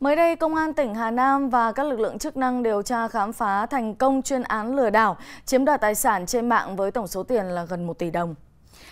Mới đây, Công an tỉnh Hà Nam và các lực lượng chức năng điều tra khám phá thành công chuyên án lừa đảo, chiếm đoạt tài sản trên mạng với tổng số tiền là gần 1 tỷ đồng.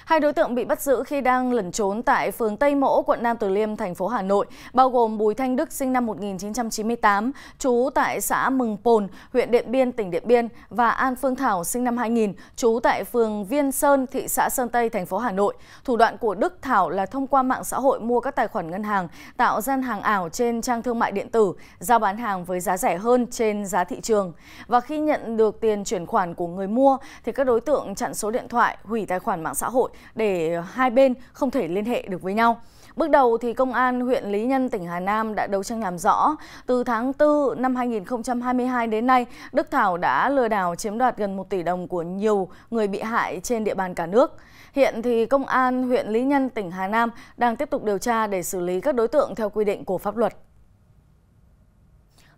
Hai đối tượng bị bắt giữ khi đang lẩn trốn tại phường Tây Mỗ, quận Nam Từ Liêm, thành phố Hà Nội, bao gồm Bùi Thanh Đức sinh năm 1998, trú tại xã Mừng Pồn, huyện Điện Biên, tỉnh Điện Biên và An Phương Thảo sinh năm 2000, trú tại phường Viên Sơn, thị xã Sơn Tây, thành phố Hà Nội. Thủ đoạn của Đức Thảo là thông qua mạng xã hội mua các tài khoản ngân hàng, tạo gian hàng ảo trên trang thương mại điện tử, giao bán hàng với giá rẻ hơn trên giá thị trường. Và khi nhận được tiền chuyển khoản của người mua thì các đối tượng chặn số điện thoại, hủy tài khoản mạng xã xã hội để hai bên không thể liên hệ được với nhau. Bước đầu thì công an huyện Lý Nhân tỉnh Hà Nam đã đấu tranh làm rõ, từ tháng 4 năm 2022 đến nay, Đức Thảo đã lừa đảo chiếm đoạt gần 1 tỷ đồng của nhiều người bị hại trên địa bàn cả nước. Hiện thì công an huyện Lý Nhân tỉnh Hà Nam đang tiếp tục điều tra để xử lý các đối tượng theo quy định của pháp luật.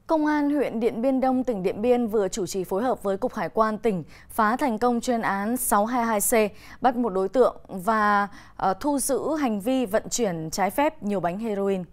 Công an huyện Điện Biên Đông, tỉnh Điện Biên vừa chủ trì phối hợp với Cục Hải quan tỉnh phá thành công chuyên án 622C, bắt một đối tượng và uh, thu giữ hành vi vận chuyển trái phép nhiều bánh heroin.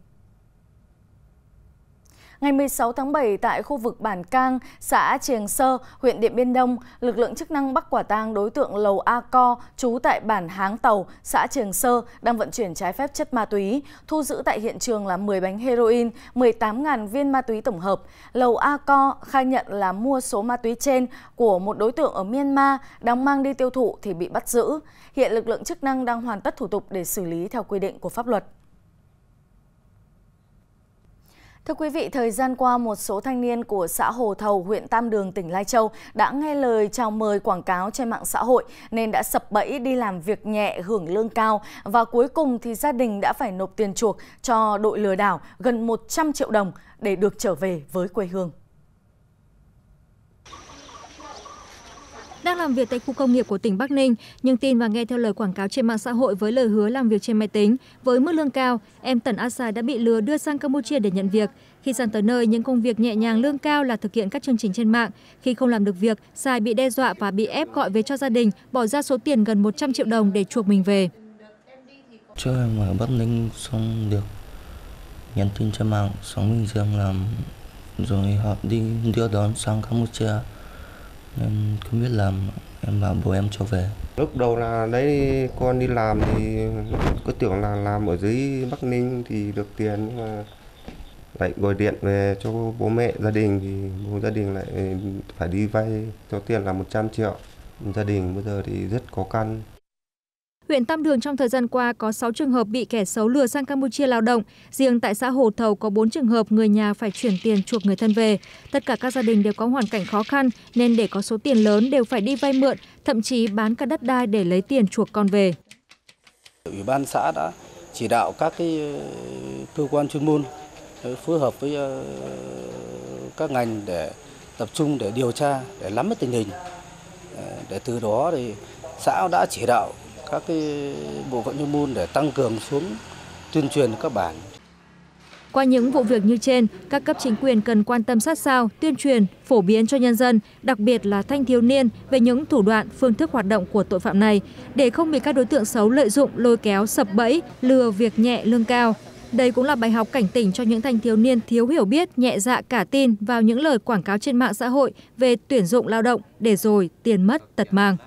Ngày 16 tháng 7, tại khu vực Bản Cang, xã Triềng Sơ, huyện Điện Biên Đông, lực lượng chức năng bắt quả tang đối tượng Lầu A Co, trú tại bản Háng Tàu, xã Triềng Sơ, đang vận chuyển trái phép chất ma túy. Thu giữ tại hiện trường là 10 bánh heroin, 18.000 viên ma túy tổng hợp. Lầu A Co khai nhận là mua số ma túy trên của một đối tượng ở Myanmar đang mang đi tiêu thụ thì bị bắt giữ. Hiện lực lượng chức năng đang hoàn tất thủ tục để xử lý theo quy định của pháp luật. Thưa quý vị, thời gian qua một số thanh niên của xã Hồ Thầu, huyện Tam Đường, tỉnh Lai Châu đã nghe lời chào mời quảng cáo trên mạng xã hội nên đã sập bẫy đi làm việc nhẹ hưởng lương cao và cuối cùng thì gia đình đã phải nộp tiền chuộc cho đội lừa đảo gần 100 triệu đồng để được trở về với quê hương. làm việc tại khu công nghiệp của tỉnh Bắc Ninh, nhưng tin và nghe theo lời quảng cáo trên mạng xã hội với lời hứa làm việc trên máy tính. Với mức lương cao, em Tần Asai đã bị lừa đưa sang Campuchia để nhận việc. Khi sang tới nơi, những công việc nhẹ nhàng lương cao là thực hiện các chương trình trên mạng. Khi không làm được việc, Sai bị đe dọa và bị ép gọi về cho gia đình, bỏ ra số tiền gần 100 triệu đồng để chuộc mình về. Cho em ở Bắc Ninh xong được nhắn tin trên mạng, xong mình riêng làm rồi họ đi đưa đón sang Campuchia em không biết làm em bảo bố em cho về lúc đầu là đấy con đi làm thì cứ tưởng là làm ở dưới bắc ninh thì được tiền nhưng mà lại gọi điện về cho bố mẹ gia đình thì bố gia đình lại phải đi vay cho tiền là 100 triệu gia đình bây giờ thì rất khó khăn Huyện Tam Đường trong thời gian qua có sáu trường hợp bị kẻ xấu lừa sang Campuchia lao động, riêng tại xã Hồ Thầu có bốn trường hợp người nhà phải chuyển tiền chuộc người thân về. Tất cả các gia đình đều có hoàn cảnh khó khăn nên để có số tiền lớn đều phải đi vay mượn, thậm chí bán cả đất đai để lấy tiền chuộc con về. Ủy ban xã đã chỉ đạo các cái ờ, cơ quan chuyên môn ờ, phối hợp với ờ, các ngành để tập trung để điều tra để nắm tình hình để từ đó thì xã đã chỉ đạo các cái bộ phận chuyên môn để tăng cường xuống tuyên truyền các bản. Qua những vụ việc như trên, các cấp chính quyền cần quan tâm sát sao, tuyên truyền, phổ biến cho nhân dân, đặc biệt là thanh thiếu niên về những thủ đoạn, phương thức hoạt động của tội phạm này, để không bị các đối tượng xấu lợi dụng, lôi kéo, sập bẫy, lừa việc nhẹ lương cao. Đây cũng là bài học cảnh tỉnh cho những thanh thiếu niên thiếu hiểu biết, nhẹ dạ cả tin vào những lời quảng cáo trên mạng xã hội về tuyển dụng lao động để rồi tiền mất tật mang.